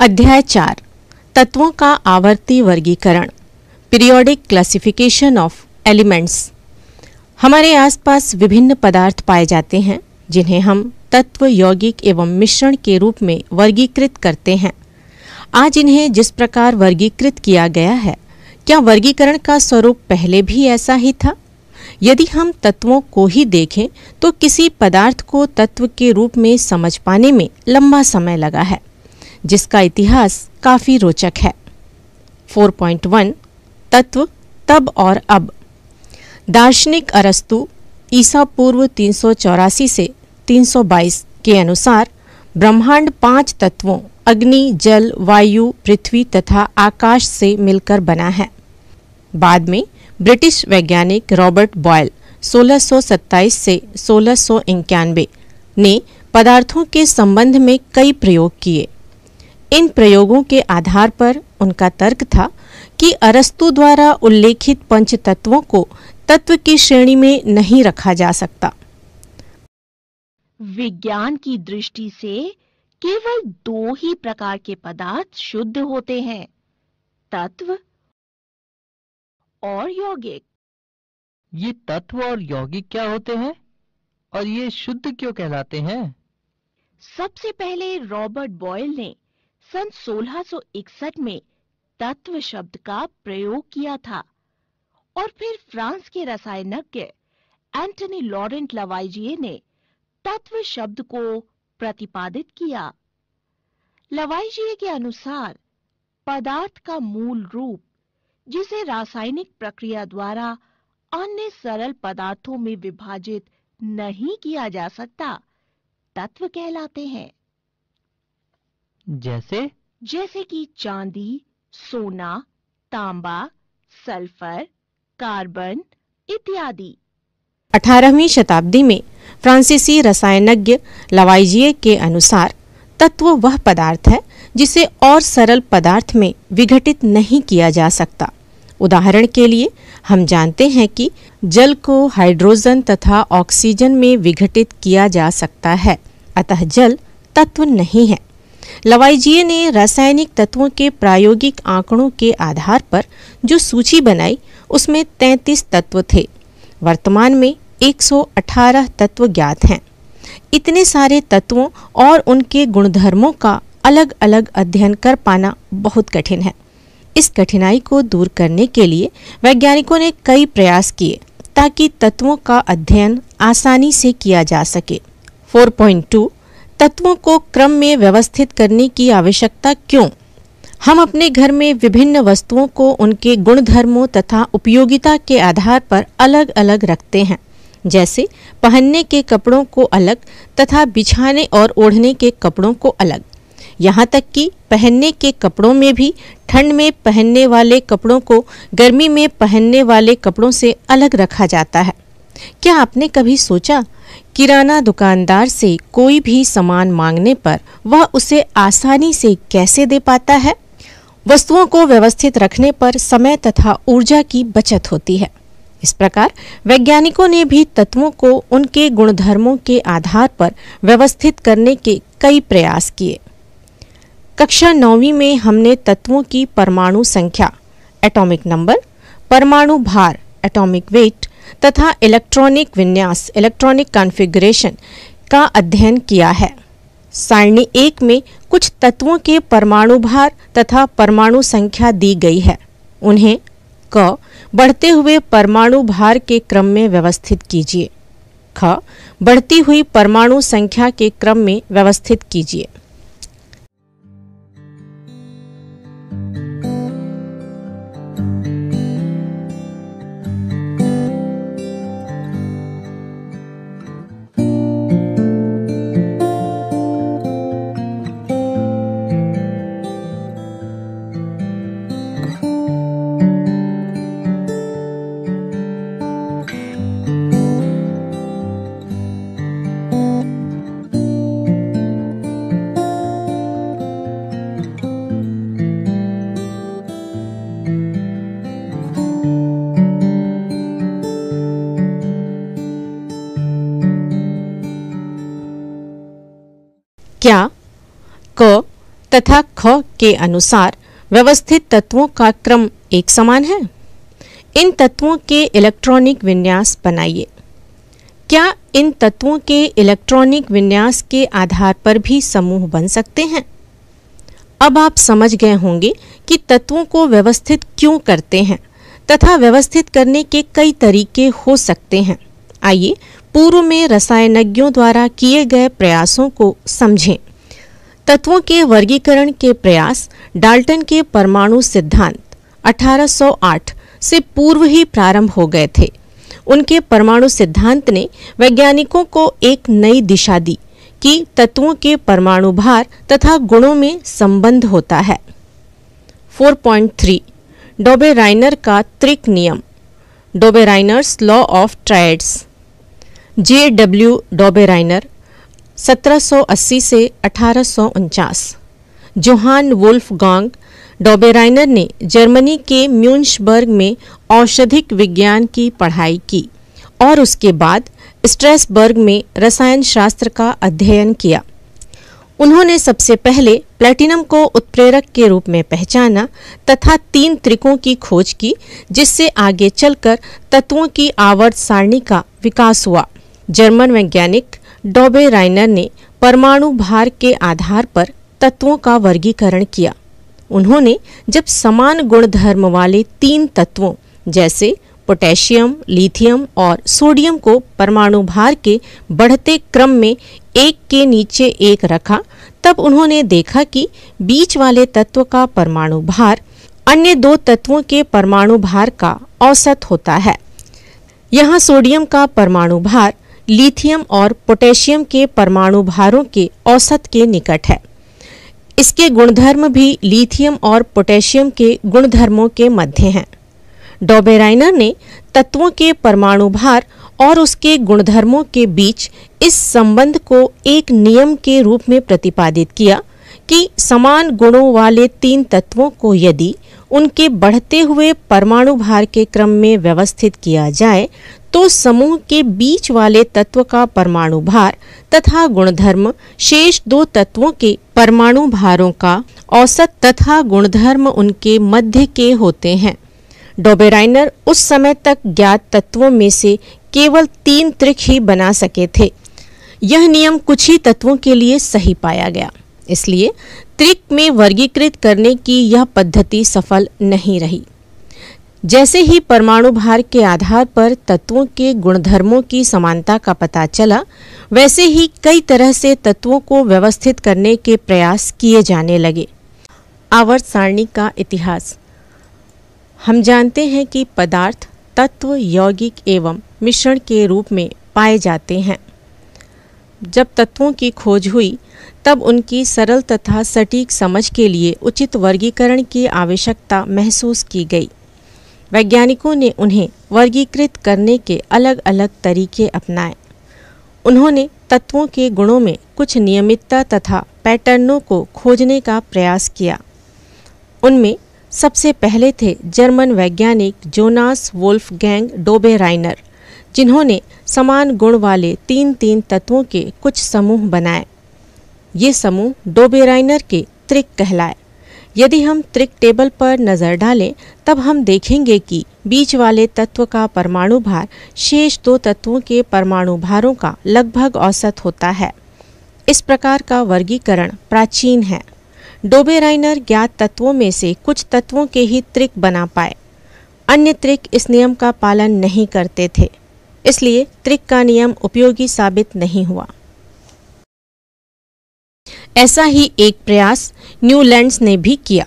अध्याय चार तत्वों का आवर्ती वर्गीकरण पीरियोडिक क्लासिफिकेशन ऑफ एलिमेंट्स हमारे आसपास विभिन्न पदार्थ पाए जाते हैं जिन्हें हम तत्व यौगिक एवं मिश्रण के रूप में वर्गीकृत करते हैं आज इन्हें जिस प्रकार वर्गीकृत किया गया है क्या वर्गीकरण का स्वरूप पहले भी ऐसा ही था यदि हम तत्वों को ही देखें तो किसी पदार्थ को तत्व के रूप में समझ पाने में लंबा समय लगा है जिसका इतिहास काफ़ी रोचक है 4.1 तत्व तब और अब दार्शनिक अरस्तु ईसा पूर्व तीन से 322 के अनुसार ब्रह्मांड पांच तत्वों अग्नि जल वायु पृथ्वी तथा आकाश से मिलकर बना है बाद में ब्रिटिश वैज्ञानिक रॉबर्ट बॉयल 1627 से सोलह ने पदार्थों के संबंध में कई प्रयोग किए इन प्रयोगों के आधार पर उनका तर्क था कि अरस्तु द्वारा उल्लेखित पंच तत्वों को तत्व की श्रेणी में नहीं रखा जा सकता विज्ञान की दृष्टि से केवल दो ही प्रकार के पदार्थ शुद्ध होते हैं तत्व और यौगिक ये तत्व और यौगिक क्या होते हैं और ये शुद्ध क्यों कहलाते हैं सबसे पहले रॉबर्ट बॉयल ने सन 1661 में तत्व शब्द का प्रयोग किया था और फिर फ्रांस के रसायनज्ञ एंटनी लॉरेंट लवाइजिए ने तत्व शब्द को प्रतिपादित किया लवाइजिए के अनुसार पदार्थ का मूल रूप जिसे रासायनिक प्रक्रिया द्वारा अन्य सरल पदार्थों में विभाजित नहीं किया जा सकता तत्व कहलाते हैं जैसे जैसे कि चांदी सोना तांबा सल्फर कार्बन इत्यादि 18वीं शताब्दी में फ्रांसीसी रसायनज्ञ लवाइजिए के अनुसार तत्व वह पदार्थ है जिसे और सरल पदार्थ में विघटित नहीं किया जा सकता उदाहरण के लिए हम जानते हैं कि जल को हाइड्रोजन तथा ऑक्सीजन में विघटित किया जा सकता है अतः जल तत्व नहीं है लवाइजिए ने रासायनिक तत्वों के प्रायोगिक आंकड़ों के आधार पर जो सूची बनाई उसमें 33 तत्व थे वर्तमान में 118 तत्व ज्ञात हैं इतने सारे तत्वों और उनके गुणधर्मों का अलग अलग अध्ययन कर पाना बहुत कठिन है इस कठिनाई को दूर करने के लिए वैज्ञानिकों ने कई प्रयास किए ताकि तत्वों का अध्ययन आसानी से किया जा सके 4.2 तत्वों को क्रम में व्यवस्थित करने की आवश्यकता क्यों हम अपने घर में विभिन्न वस्तुओं को उनके गुणधर्मों तथा उपयोगिता के आधार पर अलग अलग रखते हैं जैसे पहनने के कपड़ों को अलग तथा बिछाने और ओढ़ने के कपड़ों को अलग यहाँ तक कि पहनने के कपड़ों में भी ठंड में पहनने वाले कपड़ों को गर्मी में पहनने वाले कपड़ों से अलग रखा जाता है क्या आपने कभी सोचा किराना दुकानदार से कोई भी सामान मांगने पर वह उसे आसानी से कैसे दे पाता है वस्तुओं को व्यवस्थित रखने पर समय तथा ऊर्जा की बचत होती है इस प्रकार वैज्ञानिकों ने भी तत्वों को उनके गुणधर्मों के आधार पर व्यवस्थित करने के कई प्रयास किए कक्षा नौवीं में हमने तत्वों की परमाणु संख्या एटॉमिक नंबर परमाणु भार एटॉमिक वेट तथा इलेक्ट्रॉनिक विन्यास इलेक्ट्रॉनिक कॉन्फ़िगरेशन का अध्ययन किया है सारणी एक में कुछ तत्वों के परमाणु भार तथा परमाणु संख्या दी गई है उन्हें क बढ़ते हुए परमाणु भार के क्रम में व्यवस्थित कीजिए ख बढ़ती हुई परमाणु संख्या के क्रम में व्यवस्थित कीजिए क्या क तथा ख के अनुसार व्यवस्थित तत्वों का क्रम एक समान है इन तत्वों के इलेक्ट्रॉनिक विन्यास बनाइए क्या इन तत्वों के इलेक्ट्रॉनिक विन्यास के आधार पर भी समूह बन सकते हैं अब आप समझ गए होंगे कि तत्वों को व्यवस्थित क्यों करते हैं तथा व्यवस्थित करने के कई तरीके हो सकते हैं आइए पूर्व में रसायनज्ञों द्वारा किए गए प्रयासों को समझें तत्वों के वर्गीकरण के प्रयास डाल्टन के परमाणु सिद्धांत 1808 से पूर्व ही प्रारंभ हो गए थे उनके परमाणु सिद्धांत ने वैज्ञानिकों को एक नई दिशा दी कि तत्वों के परमाणु भार तथा गुणों में संबंध होता है 4.3 डोबे राइनर का त्रिक नियम Dobereiner's law of triads J W Dobereiner 1780 से अठारह जोहान गांग डॉबेराइनर ने जर्मनी के म्यूनशबर्ग में औषधिक विज्ञान की पढ़ाई की और उसके बाद स्ट्रेसबर्ग में रसायन शास्त्र का अध्ययन किया उन्होंने सबसे पहले प्लेटिनम को उत्प्रेरक के रूप में पहचाना तथा तीन त्रिकों की खोज की जिससे आगे चलकर तत्वों की आवर्त सारणी का विकास हुआ जर्मन वैज्ञानिक डॉबे राइनर ने परमाणु भार के आधार पर तत्वों का वर्गीकरण किया उन्होंने जब समान गुणधर्म वाले तीन तत्वों जैसे पोटेशियम लिथियम और सोडियम को परमाणु भार के बढ़ते क्रम में एक के नीचे एक रखा तब उन्होंने देखा कि बीच वाले तत्व का परमाणु भार अन्य दो तत्वों के परमाणु भार का औसत होता है यहाँ सोडियम का परमाणु भार लिथियम और पोटेशियम के परमाणु भारों के औसत के निकट है इसके गुणधर्म भी लिथियम और पोटेशियम के गुणधर्मों के मध्य हैं डोबेराइनर ने तत्वों के परमाणु भार और उसके गुणधर्मों के बीच इस संबंध को एक नियम के रूप में प्रतिपादित किया कि समान गुणों वाले तीन तत्वों को यदि उनके बढ़ते हुए परमाणु भार के क्रम में व्यवस्थित किया जाए तो समूह के बीच वाले तत्व का परमाणु भार तथा गुणधर्म शेष दो तत्वों के परमाणु भारों का औसत तथा गुणधर्म उनके मध्य के होते हैं डोबेराइनर उस समय तक ज्ञात तत्वों में से केवल तीन त्रिक ही बना सके थे यह नियम कुछ ही तत्वों के लिए सही पाया गया इसलिए त्रिक में वर्गीकृत करने की यह पद्धति सफल नहीं रही जैसे ही परमाणु भार के आधार पर तत्वों के गुणधर्मों की समानता का पता चला वैसे ही कई तरह से तत्वों को व्यवस्थित करने के प्रयास किए जाने लगे आवर्त सारणी का इतिहास हम जानते हैं कि पदार्थ तत्व यौगिक एवं मिश्रण के रूप में पाए जाते हैं जब तत्वों की खोज हुई तब उनकी सरल तथा सटीक समझ के लिए उचित वर्गीकरण की आवश्यकता महसूस की गई वैज्ञानिकों ने उन्हें वर्गीकृत करने के अलग अलग तरीके अपनाए उन्होंने तत्वों के गुणों में कुछ नियमितता तथा पैटर्नों को खोजने का प्रयास किया उनमें सबसे पहले थे जर्मन वैज्ञानिक जोनास वोल्फगैंग डोबेराइनर जिन्होंने समान गुण वाले तीन तीन तत्वों के कुछ समूह बनाए ये समूह डोबेराइनर के त्रिक कहलाए यदि हम त्रिक टेबल पर नज़र डालें तब हम देखेंगे कि बीच वाले तत्व का परमाणु भार शेष दो तत्वों के परमाणु भारों का लगभग औसत होता है इस प्रकार का वर्गीकरण प्राचीन है डोबेराइनर ज्ञात तत्वों में से कुछ तत्वों के ही त्रिक बना पाए अन्य त्रिक इस नियम का पालन नहीं करते थे इसलिए त्रिक का नियम उपयोगी साबित नहीं हुआ ऐसा ही एक प्रयास न्यूलैंड्स ने भी किया